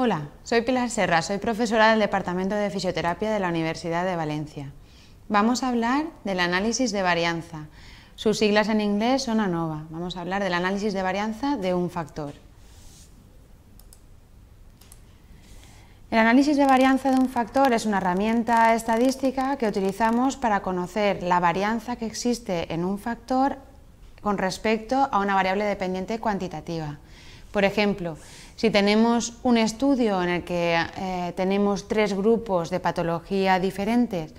Hola, soy Pilar Serra, soy profesora del Departamento de Fisioterapia de la Universidad de Valencia. Vamos a hablar del análisis de varianza. Sus siglas en inglés son ANOVA. Vamos a hablar del análisis de varianza de un factor. El análisis de varianza de un factor es una herramienta estadística que utilizamos para conocer la varianza que existe en un factor con respecto a una variable dependiente cuantitativa. Por ejemplo, si tenemos un estudio en el que eh, tenemos tres grupos de patología diferentes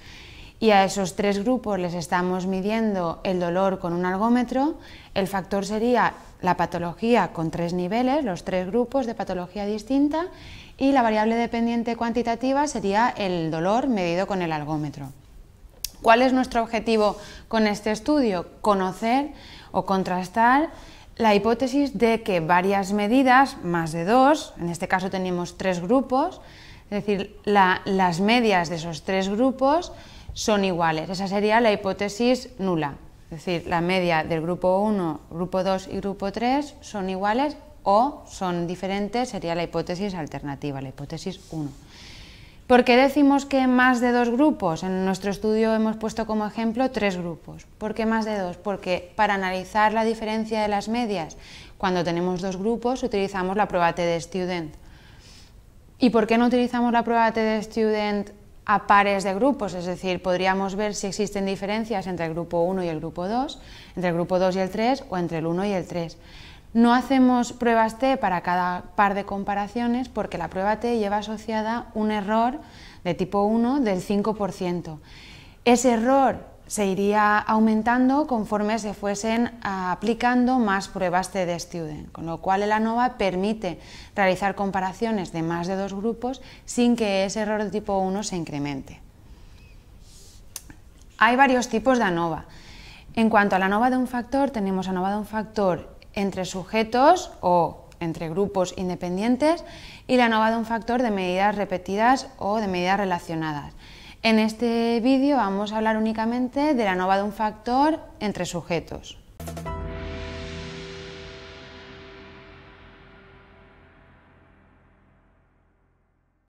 y a esos tres grupos les estamos midiendo el dolor con un algómetro, el factor sería la patología con tres niveles, los tres grupos de patología distinta, y la variable dependiente cuantitativa sería el dolor medido con el algómetro. ¿Cuál es nuestro objetivo con este estudio? Conocer o contrastar la hipótesis de que varias medidas, más de dos, en este caso tenemos tres grupos, es decir, las medias de esos tres grupos son iguales. Esa sería la hipótesis nula. Es decir, la media del grupo 1, grupo 2 y grupo 3 son iguales o son diferentes, sería la hipótesis alternativa, la hipótesis 1. ¿Por qué decimos que más de dos grupos? En nuestro estudio hemos puesto como ejemplo tres grupos. ¿Por qué más de dos? Porque para analizar la diferencia de las medias, cuando tenemos dos grupos, utilizamos la prueba TD Student. ¿Y por qué no utilizamos la prueba TD Student a pares de grupos? Es decir, podríamos ver si existen diferencias entre el grupo 1 y el grupo 2, entre el grupo 2 y el 3 o entre el 1 y el 3. No hacemos pruebas T para cada par de comparaciones porque la prueba T lleva asociada un error de tipo 1 del 5%. Ese error se iría aumentando conforme se fuesen aplicando más pruebas T de Student, con lo cual el ANOVA permite realizar comparaciones de más de dos grupos sin que ese error de tipo 1 se incremente. Hay varios tipos de ANOVA. En cuanto a la ANOVA de un factor, tenemos ANOVA de un factor entre sujetos o entre grupos independientes y la nova de un factor de medidas repetidas o de medidas relacionadas. En este vídeo vamos a hablar únicamente de la nova de un factor entre sujetos.